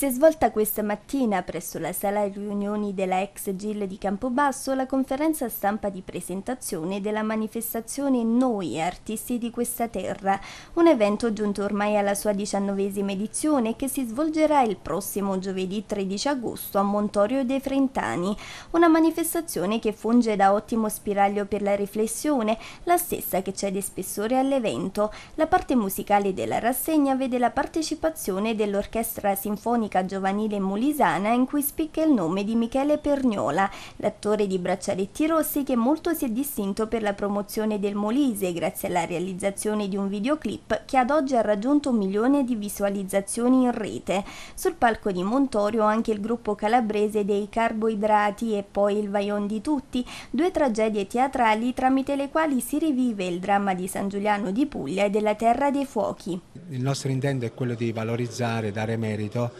Si è svolta questa mattina presso la sala riunioni della ex GIL di Campobasso la conferenza stampa di presentazione della manifestazione Noi Artisti di questa terra, un evento giunto ormai alla sua diciannovesima edizione che si svolgerà il prossimo giovedì 13 agosto a Montorio dei Frentani, una manifestazione che funge da ottimo spiraglio per la riflessione, la stessa che cede spessore all'evento. La parte musicale della rassegna vede la partecipazione dell'Orchestra Sinfonica Sinfonica Giovanile Molisana in cui spicca il nome di Michele Perniola, l'attore di Braccialetti Rossi che molto si è distinto per la promozione del Molise grazie alla realizzazione di un videoclip che ad oggi ha raggiunto un milione di visualizzazioni in rete. Sul palco di Montorio anche il gruppo calabrese dei Carboidrati e poi il Vaion di Tutti, due tragedie teatrali tramite le quali si rivive il dramma di San Giuliano di Puglia e della Terra dei Fuochi. Il nostro intento è quello di valorizzare, dare merito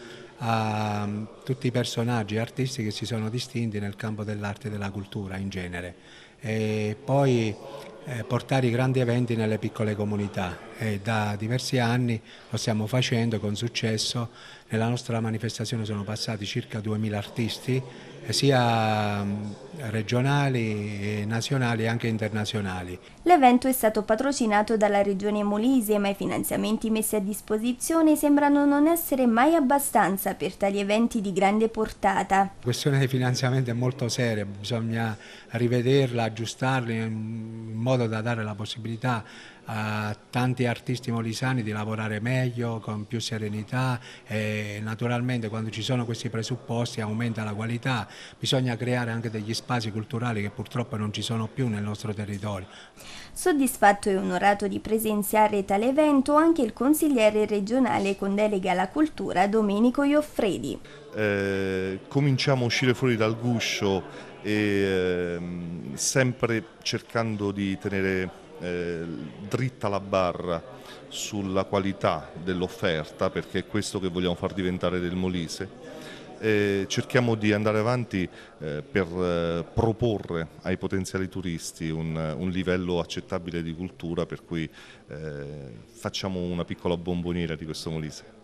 a mm, tutti i personaggi artisti che si sono distinti nel campo dell'arte e della cultura in genere. E poi eh, portare i grandi eventi nelle piccole comunità e da diversi anni lo stiamo facendo con successo. Nella nostra manifestazione sono passati circa 2000 artisti eh, sia mm, regionali, nazionali e anche internazionali. L'evento è stato patrocinato dalla Regione Molise, ma i finanziamenti messi a disposizione sembrano non essere mai abbastanza per tali eventi di grande portata. La questione dei finanziamenti è molto seria, bisogna rivederla, aggiustarla in modo modo da dare la possibilità a tanti artisti molisani di lavorare meglio, con più serenità e naturalmente quando ci sono questi presupposti aumenta la qualità, bisogna creare anche degli spazi culturali che purtroppo non ci sono più nel nostro territorio. Soddisfatto e onorato di presenziare tale evento anche il consigliere regionale con delega alla cultura Domenico Ioffredi. Eh, cominciamo a uscire fuori dal guscio e eh, sempre cercando di tenere eh, dritta la barra sulla qualità dell'offerta perché è questo che vogliamo far diventare del Molise. Eh, cerchiamo di andare avanti eh, per eh, proporre ai potenziali turisti un, un, livello accettabile di cultura per cui eh, facciamo una piccola bomboniera di questo Molise.